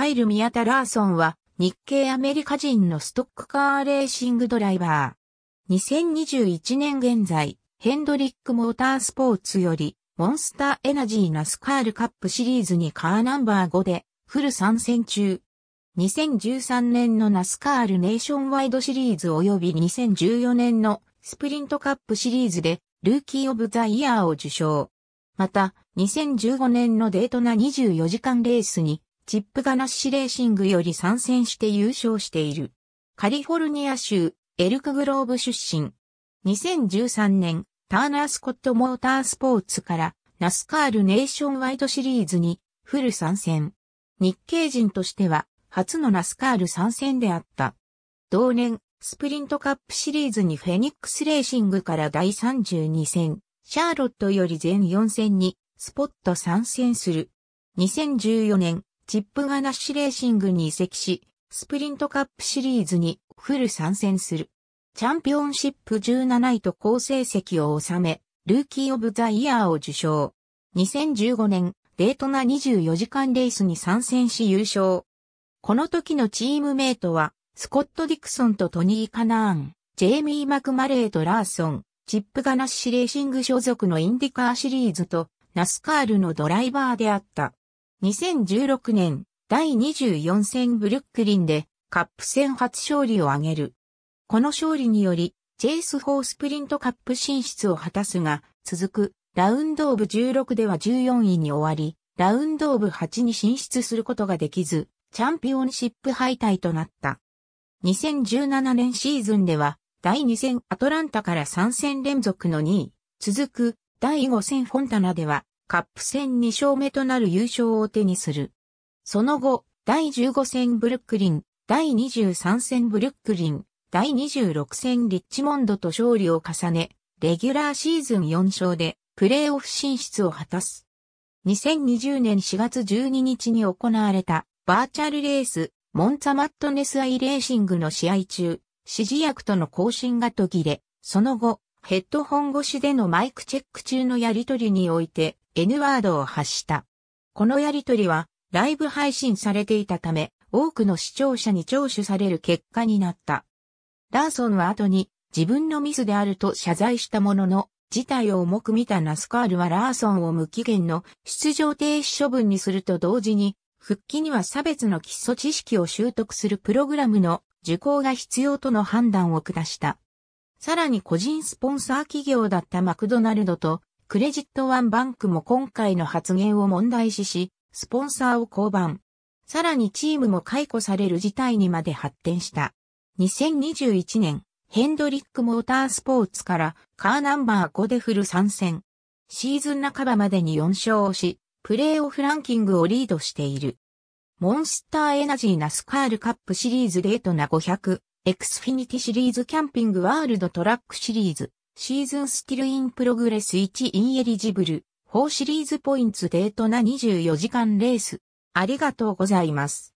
カイル・宮田ラーソンは、日系アメリカ人のストックカーレーシングドライバー。2021年現在、ヘンドリック・モータースポーツより、モンスターエナジーナスカールカップシリーズにカーナンバー5で、フル参戦中。2013年のナスカールネーションワイドシリーズ及び2014年のスプリントカップシリーズでルーキーオブザイヤーを受賞。また、2015年のデートナ24時間レースにチップガナッシュレーシングより参戦して優勝している。カリフォルニア州、エルクグローブ出身。2013年、ターナースコットモータースポーツから、ナスカールネーションワイドシリーズに、フル参戦。日系人としては、初のナスカール参戦であった。同年、スプリントカップシリーズにフェニックスレーシングから第32戦、シャーロットより全4戦に、スポット参戦する。2014年、チップガナッシュレーシングに移籍し、スプリントカップシリーズにフル参戦する。チャンピオンシップ17位と好成績を収め、ルーキー・オブ・ザ・イヤーを受賞。2015年、デートナ24時間レースに参戦し優勝。この時のチームメイトは、スコット・ディクソンとトニー・カナーン、ジェイミー・マクマレーとラーソン、チップ・ガナッシュ・レーシング所属のインディカーシリーズと、ナスカールのドライバーであった。2016年第24戦ブルックリンでカップ戦初勝利を挙げる。この勝利により、ジェイス4スプリントカップ進出を果たすが、続くラウンドオブ16では14位に終わり、ラウンドオブ8に進出することができず、チャンピオンシップ敗退となった。2017年シーズンでは、第2戦アトランタから3戦連続の2位、続く第5戦フォンタナではカップ戦2勝目となる優勝を手にする。その後、第15戦ブルックリン、第23戦ブルックリン、第26戦リッチモンドと勝利を重ね、レギュラーシーズン4勝でプレーオフ進出を果たす。2020年4月12日に行われたバーチャルレース、モンツァマットネスアイレーシングの試合中、指示役との交信が途切れ、その後、ヘッドホン越しでのマイクチェック中のやりとりにおいて、N ワードを発した。このやりとりは、ライブ配信されていたため、多くの視聴者に聴取される結果になった。ラーソンは後に、自分のミスであると謝罪したものの、事態を重く見たナスカールはラーソンを無期限の出場停止処分にすると同時に、復帰には差別の基礎知識を習得するプログラムの受講が必要との判断を下した。さらに個人スポンサー企業だったマクドナルドとクレジットワンバンクも今回の発言を問題視し、スポンサーを降板。さらにチームも解雇される事態にまで発展した。2021年、ヘンドリックモータースポーツからカーナンバー5でフル参戦。シーズン半ばまでに4勝をし、プレーオフランキングをリードしている。モンスターエナジーナスカールカップシリーズデートな500、エクスフィニティシリーズキャンピングワールドトラックシリーズ、シーズンスキルインプログレス1インエリジブル、4シリーズポインツデートな24時間レース。ありがとうございます。